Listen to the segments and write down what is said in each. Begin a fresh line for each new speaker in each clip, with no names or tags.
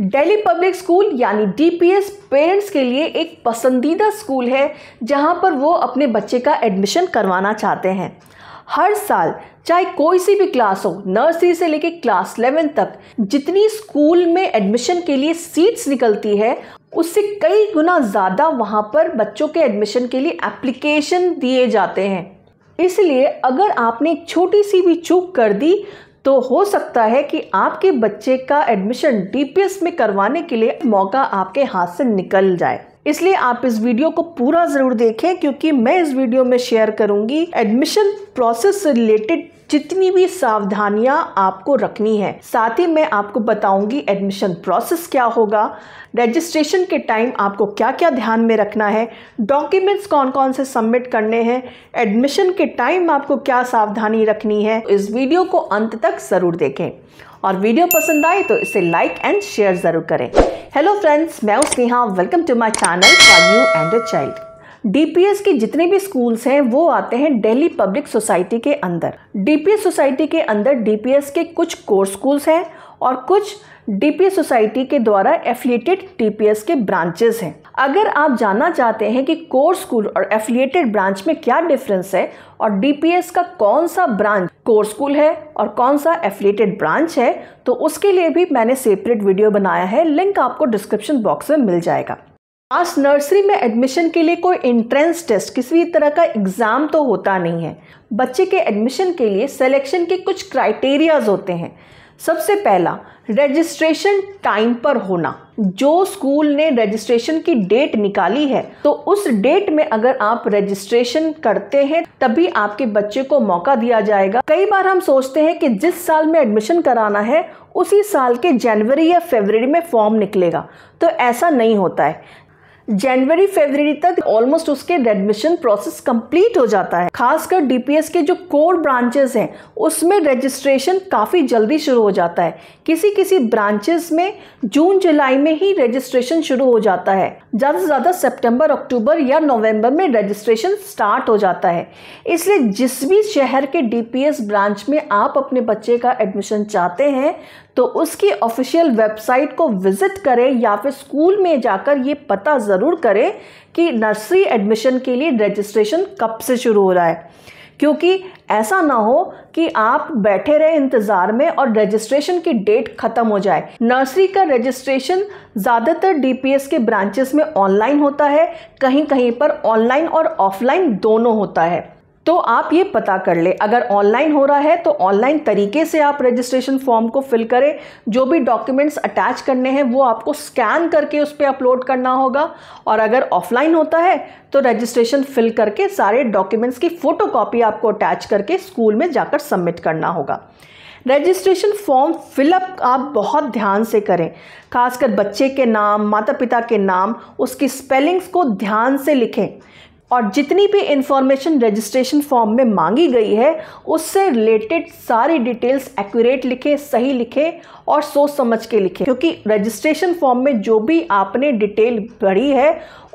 Delhi public school यानी DPS parents के लिए एक पसंदीदा स्कूल है जहां पर वो अपने बच्चे का एडमिशन करवाना चाहते हैं हर साल चाहे कोई सी भी क्लास हो नर्सरी से लेकर क्लास इलेवन तक जितनी स्कूल में एडमिशन के लिए सीट्स निकलती है उससे कई गुना ज़्यादा वहाँ पर बच्चों के एडमिशन के लिए एप्लीकेशन दिए जाते हैं इसलिए अगर आपने छोटी सी भी चूक कर दी तो हो सकता है कि आपके बच्चे का एडमिशन डीपीएस में करवाने के लिए मौका आपके हाथ से निकल जाए इसलिए आप इस वीडियो को पूरा ज़रूर देखें क्योंकि मैं इस वीडियो में शेयर करूंगी एडमिशन प्रोसेस से रिलेटेड जितनी भी सावधानियां आपको रखनी है साथ ही मैं आपको बताऊंगी एडमिशन प्रोसेस क्या होगा रजिस्ट्रेशन के टाइम आपको क्या क्या ध्यान में रखना है डॉक्यूमेंट्स कौन कौन से सबमिट करने हैं एडमिशन के टाइम आपको क्या सावधानी रखनी है इस वीडियो को अंत तक ज़रूर देखें और वीडियो पसंद आए तो इसे लाइक एंड शेयर ज़रूर करें हेलो फ्रेंड्स मैं हूँ Sneha welcome to my channel for you and a child DPS के जितने भी स्कूल्स हैं वो आते हैं दिल्ली पब्लिक सोसाइटी के अंदर डीपीएस सोसाइटी के अंदर डीपीएस के कुछ कोर स्कूल्स हैं और कुछ डीपीएस सोसाइटी के द्वारा एफिलिएटेड डीपीएस के ब्रांचेस हैं अगर आप जानना चाहते हैं कि कोर स्कूल और एफिलिएटेड ब्रांच में क्या डिफरेंस है और डीपीएस का कौन सा ब्रांच कोर स्कूल है और कौन सा एफिलिएटेड ब्रांच है तो उसके लिए भी मैंने सेपरेट वीडियो बनाया है लिंक आपको डिस्क्रिप्शन बॉक्स में मिल जाएगा आज नर्सरी में एडमिशन के लिए कोई एंट्रेंस टेस्ट किसी भी तरह का एग्ज़ाम तो होता नहीं है बच्चे के एडमिशन के लिए सिलेक्शन के कुछ क्राइटेरियाज होते हैं सबसे पहला रजिस्ट्रेशन टाइम पर होना जो स्कूल ने रजिस्ट्रेशन की डेट निकाली है तो उस डेट में अगर आप रजिस्ट्रेशन करते हैं तभी आपके बच्चे को मौका दिया जाएगा कई बार हम सोचते हैं कि जिस साल में एडमिशन कराना है उसी साल के जनवरी या फरवरी में फॉर्म निकलेगा तो ऐसा नहीं होता है जनवरी फरवरी तक ऑलमोस्ट उसके एडमिशन प्रोसेस कंप्लीट हो जाता है खासकर डीपीएस के जो कोर ब्रांचेस हैं उसमें रजिस्ट्रेशन काफ़ी जल्दी शुरू हो जाता है किसी किसी ब्रांचेस में जून जुलाई में ही रजिस्ट्रेशन शुरू हो जाता है ज़्यादा से ज़्यादा सेप्टेम्बर अक्टूबर या नवम्बर में रजिस्ट्रेशन स्टार्ट हो जाता है इसलिए जिस भी शहर के डी ब्रांच में आप अपने बच्चे का एडमिशन चाहते हैं तो उसकी ऑफिशियल वेबसाइट को विज़िट करें या फिर स्कूल में जाकर ये पता ज़रूर करें कि नर्सरी एडमिशन के लिए रजिस्ट्रेशन कब से शुरू हो रहा है क्योंकि ऐसा ना हो कि आप बैठे रहे इंतज़ार में और रजिस्ट्रेशन की डेट ख़त्म हो जाए नर्सरी का रजिस्ट्रेशन ज़्यादातर डीपीएस के ब्रांचेस में ऑनलाइन होता है कहीं कहीं पर ऑनलाइन और ऑफलाइन दोनों होता है तो आप ये पता कर ले अगर ऑनलाइन हो रहा है तो ऑनलाइन तरीके से आप रजिस्ट्रेशन फॉर्म को फिल करें जो भी डॉक्यूमेंट्स अटैच करने हैं वो आपको स्कैन करके उस पर अपलोड करना होगा और अगर ऑफलाइन होता है तो रजिस्ट्रेशन फिल करके सारे डॉक्यूमेंट्स की फ़ोटोकॉपी आपको अटैच करके स्कूल में जाकर सबमिट करना होगा रजिस्ट्रेशन फॉर्म फिलअप आप बहुत ध्यान से करें खासकर बच्चे के नाम माता पिता के नाम उसकी स्पेलिंग्स को ध्यान से लिखें और जितनी भी इंफॉर्मेशन रजिस्ट्रेशन फॉर्म में मांगी गई है उससे रिलेटेड सारी डिटेल्स एक्यूरेट लिखें सही लिखें और सोच समझ के लिखें क्योंकि रजिस्ट्रेशन फॉर्म में जो भी आपने डिटेल भरी है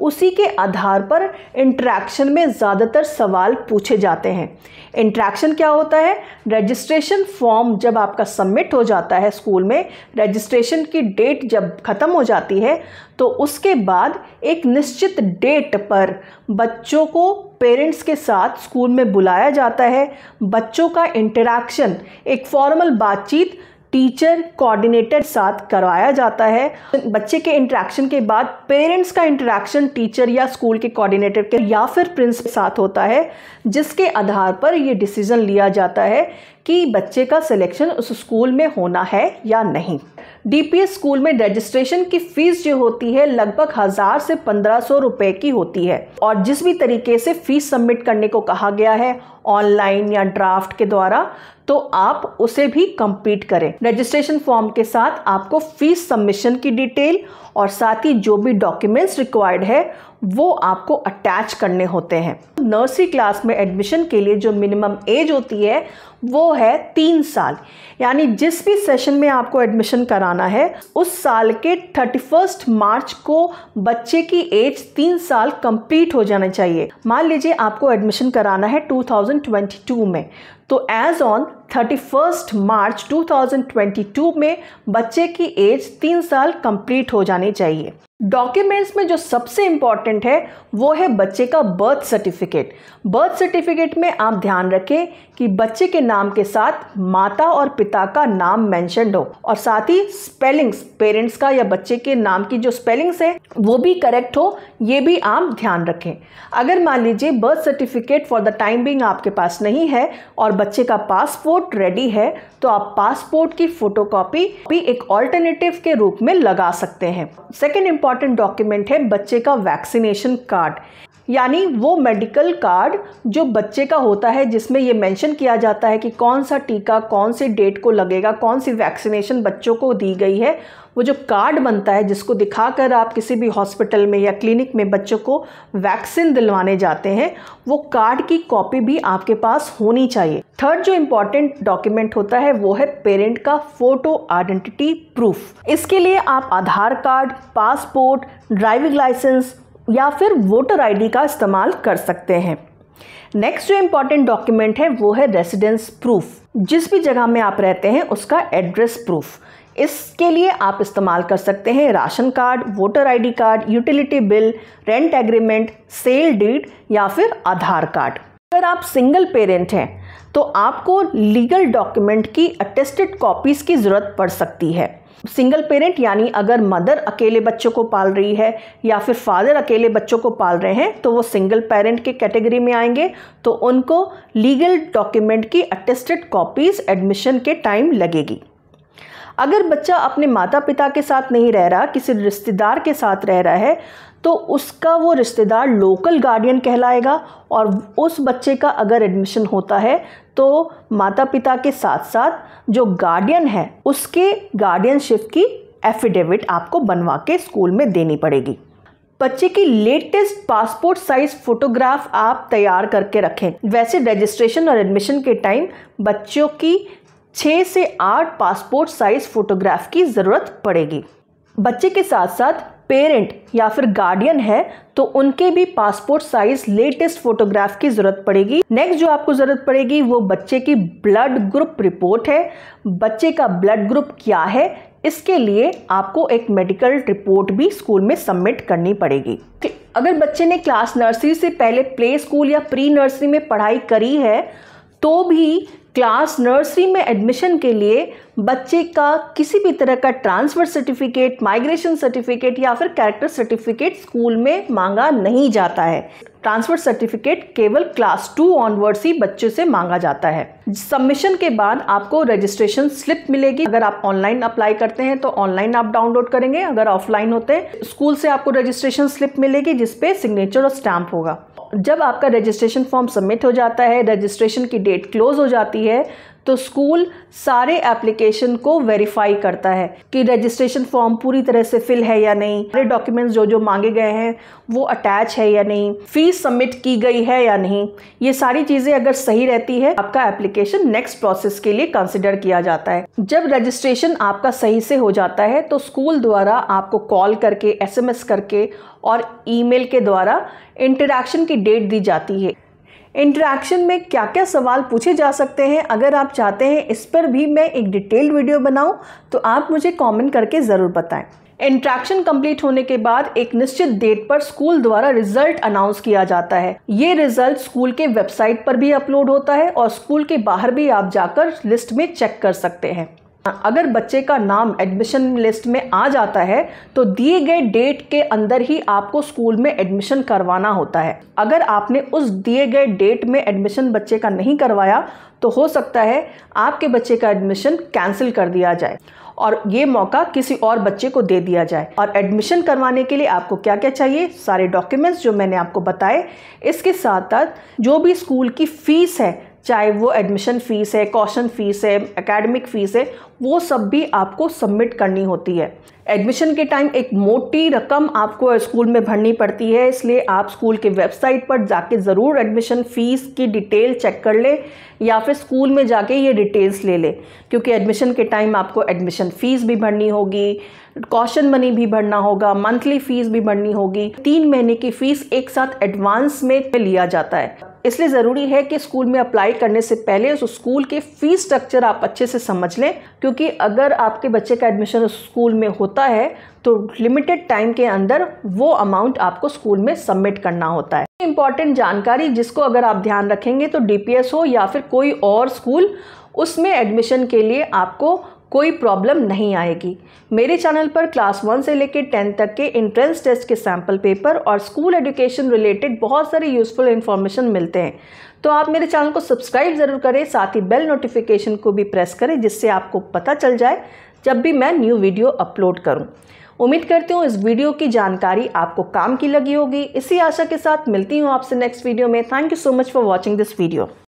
उसी के आधार पर इंट्रैक्शन में ज़्यादातर सवाल पूछे जाते हैं इंट्रैक्शन क्या होता है रजिस्ट्रेशन फॉर्म जब आपका सबमिट हो जाता है स्कूल में रजिस्ट्रेशन की डेट जब ख़त्म हो जाती है तो उसके बाद एक निश्चित डेट पर बच्चों को पेरेंट्स के साथ स्कूल में बुलाया जाता है बच्चों का इंटरेक्शन एक फॉर्मल बातचीत टीचर कोऑर्डिनेटर साथ करवाया जाता है बच्चे के इंटरेक्शन के बाद पेरेंट्स का इंटरेक्शन टीचर या स्कूल के कोऑर्डिनेटर के या फिर प्रिंस के साथ होता है जिसके आधार पर ये डिसीज़न लिया जाता है कि बच्चे का सिलेक्शन उस स्कूल में होना है या नहीं डी स्कूल में रजिस्ट्रेशन की फ़ीस जो होती है लगभग हज़ार से पंद्रह सौ रुपए की होती है और जिस भी तरीके से फ़ीस सबमिट करने को कहा गया है ऑनलाइन या ड्राफ्ट के द्वारा तो आप उसे भी कंप्लीट करें रजिस्ट्रेशन फॉर्म के साथ आपको फीस सबमिशन की डिटेल और साथ ही जो भी डॉक्यूमेंट्स रिक्वायर्ड है वो आपको अटैच करने होते हैं नर्सरी क्लास में एडमिशन के लिए जो मिनिमम एज होती है वो है तीन साल यानी जिस भी सेशन में आपको एडमिशन कराना है उस साल के 31 मार्च को बच्चे की एज तीन साल कंप्लीट हो जाना चाहिए मान लीजिए आपको एडमिशन कराना है 2022 में तो एज ऑन 31 मार्च 2022 में बच्चे की एज तीन साल कंप्लीट हो जानी चाहिए डॉक्यूमेंट्स में जो सबसे इम्पॉर्टेंट है वो है बच्चे का बर्थ सर्टिफिकेट बर्थ सर्टिफिकेट में आप ध्यान रखें कि बच्चे के नाम के साथ माता और पिता का नाम मैंशनड हो और साथ ही स्पेलिंग्स पेरेंट्स का या बच्चे के नाम की जो स्पेलिंग्स है वो भी करेक्ट हो ये भी आप ध्यान रखें अगर मान लीजिए birth certificate for the time being आपके पास नहीं है और बच्चे का पासपोर्ट पासपोर्ट रेडी है तो आप पासपोर्ट की फोटोकॉपी भी एक ऑल्टरनेटिव के रूप में लगा सकते हैं सेकेंड इंपॉर्टेंट डॉक्यूमेंट है बच्चे का वैक्सीनेशन कार्ड यानी वो मेडिकल कार्ड जो बच्चे का होता है जिसमें ये मेंशन किया जाता है कि कौन सा टीका कौन से डेट को लगेगा कौन सी वैक्सीनेशन बच्चों को दी गई है वो जो कार्ड बनता है जिसको दिखाकर आप किसी भी हॉस्पिटल में या क्लिनिक में बच्चों को वैक्सीन दिलवाने जाते हैं वो कार्ड की कॉपी भी आपके पास होनी चाहिए थर्ड जो इम्पॉर्टेंट डॉक्यूमेंट होता है वो है पेरेंट का फोटो आइडेंटिटी प्रूफ इसके लिए आप Aadhaar card passport driving licence या फिर वोटर आईडी का इस्तेमाल कर सकते हैं नेक्स्ट जो इम्पॉर्टेंट डॉक्यूमेंट है वो है रेसिडेंस प्रूफ जिस भी जगह में आप रहते हैं उसका एड्रेस प्रूफ इसके लिए आप इस्तेमाल कर सकते हैं ration card voter ID card utility bill rent agreement sale deed या फिर आधार कार्ड अगर आप सिंगल पेरेंट हैं तो आपको लीगल डॉक्यूमेंट की अटेस्टेड कॉपीज़ की ज़रूरत पड़ सकती है सिंगल पेरेंट यानी अगर मदर अकेले बच्चों को पाल रही है या फिर फादर अकेले बच्चों को पाल रहे हैं तो वो सिंगल पेरेंट के कैटेगरी में आएंगे तो उनको लीगल डॉक्यूमेंट की अटेस्टेड कॉपीज़ एडमिशन के टाइम लगेगी अगर बच्चा अपने माता पिता के साथ नहीं रह रहा किसी रिश्तेदार के साथ रह रहा है तो उसका वो रिश्तेदार लोकल गार्डियन कहलाएगा और उस बच्चे का अगर एडमिशन होता है तो माता पिता के साथ साथ जो गार्डियन है उसके गार्डियनशिप की एफिडेविट आपको बनवा के स्कूल में देनी पड़ेगी बच्चे की लेटेस्ट पासपोर्ट साइज फोटोग्राफ आप तैयार करके रखें वैसे रजिस्ट्रेशन और एडमिशन के टाइम बच्चों की छः से आठ पासपोर्ट साइज फ़ोटोग्राफ की ज़रूरत पड़ेगी बच्चे के साथ साथ पेरेंट या फिर गार्डियन है तो उनके भी पासपोर्ट साइज लेटेस्ट फोटोग्राफ की ज़रूरत पड़ेगी नेक्स्ट जो आपको ज़रूरत पड़ेगी वो बच्चे की ब्लड ग्रुप रिपोर्ट है बच्चे का ब्लड ग्रुप क्या है इसके लिए आपको एक मेडिकल रिपोर्ट भी स्कूल में सबमिट करनी पड़ेगी अगर बच्चे ने क्लास नर्सरी से पहले प्ले स्कूल या प्री नर्सरी में पढ़ाई करी है तो भी क्लास नर्सरी में एडमिशन के लिए बच्चे का किसी भी तरह का ट्रांसफ़र सर्टिफिकेट माइग्रेशन सर्टिफिकेट या फिर कैरेक्टर सर्टिफिकेट स्कूल में मांगा नहीं जाता है ट्रांसफ़र सर्टिफिकेट केवल क्लास टू ऑनवर्ड्स ही बच्चे से मांगा जाता है सबमिशन के बाद आपको रजिस्ट्रेशन स्लिप मिलेगी अगर आप ऑनलाइन अप्लाई करते हैं तो ऑनलाइन आप डाउनलोड करेंगे अगर ऑफलाइन होते हैं स्कूल से आपको रजिस्ट्रेशन स्लिप मिलेगी जिसपे सिग्नेचर और स्टैम्प होगा जब आपका रजिस्ट्रेशन फॉर्म सबमिट हो जाता है रजिस्ट्रेशन की डेट क्लोज़ हो जाती है तो स्कूल सारे एप्लीकेशन को वेरीफाई करता है कि रजिस्ट्रेशन फॉर्म पूरी तरह से फिल है या नहीं सारे डॉक्यूमेंट्स जो जो मांगे गए हैं वो अटैच है या नहीं फीस सबमिट की गई है या नहीं ये सारी चीज़ें अगर सही रहती है आपका एप्लीकेशन नेक्स्ट प्रोसेस के लिए कंसिडर किया जाता है जब रजिस्ट्रेशन आपका सही से हो जाता है तो स्कूल द्वारा आपको कॉल करके एस करके और ईमेल के द्वारा इंटरेक्शन की डेट दी जाती है इंटरेक्शन में क्या क्या सवाल पूछे जा सकते हैं अगर आप चाहते हैं इस पर भी मैं एक डिटेल्ड वीडियो बनाऊं तो आप मुझे कमेंट करके ज़रूर बताएं इंट्रैक्शन कंप्लीट होने के बाद एक निश्चित डेट पर स्कूल द्वारा रिजल्ट अनाउंस किया जाता है ये रिजल्ट स्कूल के वेबसाइट पर भी अपलोड होता है और स्कूल के बाहर भी आप जाकर लिस्ट में चेक कर सकते हैं अगर बच्चे का नाम एडमिशन लिस्ट में आ जाता है तो दिए गए डेट के अंदर ही आपको स्कूल में एडमिशन करवाना होता है अगर आपने उस दिए गए डेट में एडमिशन बच्चे का नहीं करवाया तो हो सकता है आपके बच्चे का एडमिशन कैंसिल कर दिया जाए और ये मौका किसी और बच्चे को दे दिया जाए और एडमिशन करवाने के लिए आपको क्या क्या चाहिए सारे डॉक्यूमेंट्स जो मैंने आपको बताए इसके साथ साथ जो भी स्कूल की फ़ीस है चाहे वो एडमिशन फ़ीस है कॉशन फ़ीस है एकेडमिक फ़ीस है वो सब भी आपको सबमिट करनी होती है एडमिशन के टाइम एक मोटी रकम आपको स्कूल में भरनी पड़ती है इसलिए आप स्कूल के वेबसाइट पर जाके ज़रूर एडमिशन फ़ीस की डिटेल चेक कर लें या फिर स्कूल में जाके ये डिटेल्स ले लें क्योंकि एडमिशन के टाइम आपको एडमिशन फ़ीस भी भरनी होगी कॉशन मनी भी भरना होगा मंथली फ़ीस भी भरनी होगी तीन महीने की फ़ीस एक साथ एडवांस में लिया जाता है इसलिए ज़रूरी है कि स्कूल में अप्लाई करने से पहले उस स्कूल के फीस स्ट्रक्चर आप अच्छे से समझ लें क्योंकि अगर आपके बच्चे का एडमिशन उस स्कूल में होता है तो लिमिटेड टाइम के अंदर वो अमाउंट आपको स्कूल में सबमिट करना होता है इंपॉर्टेंट जानकारी जिसको अगर आप ध्यान रखेंगे तो डी हो या फिर कोई और स्कूल उसमें एडमिशन के लिए आपको कोई प्रॉब्लम नहीं आएगी मेरे चैनल पर क्लास वन से लेकर टेंथ तक के इंट्रेंस टेस्ट के सैम्पल पेपर और स्कूल एजुकेशन रिलेटेड बहुत सारे यूज़फुल इन्फॉर्मेशन मिलते हैं तो आप मेरे चैनल को सब्सक्राइब ज़रूर करें साथ ही बेल नोटिफिकेशन को भी प्रेस करें जिससे आपको पता चल जाए जब भी मैं न्यू वीडियो अपलोड करूँ उम्मीद करती हूँ इस वीडियो की जानकारी आपको काम की लगी होगी इसी आशा के साथ मिलती हूँ आपसे नेक्स्ट वीडियो में thank you so much for watching this video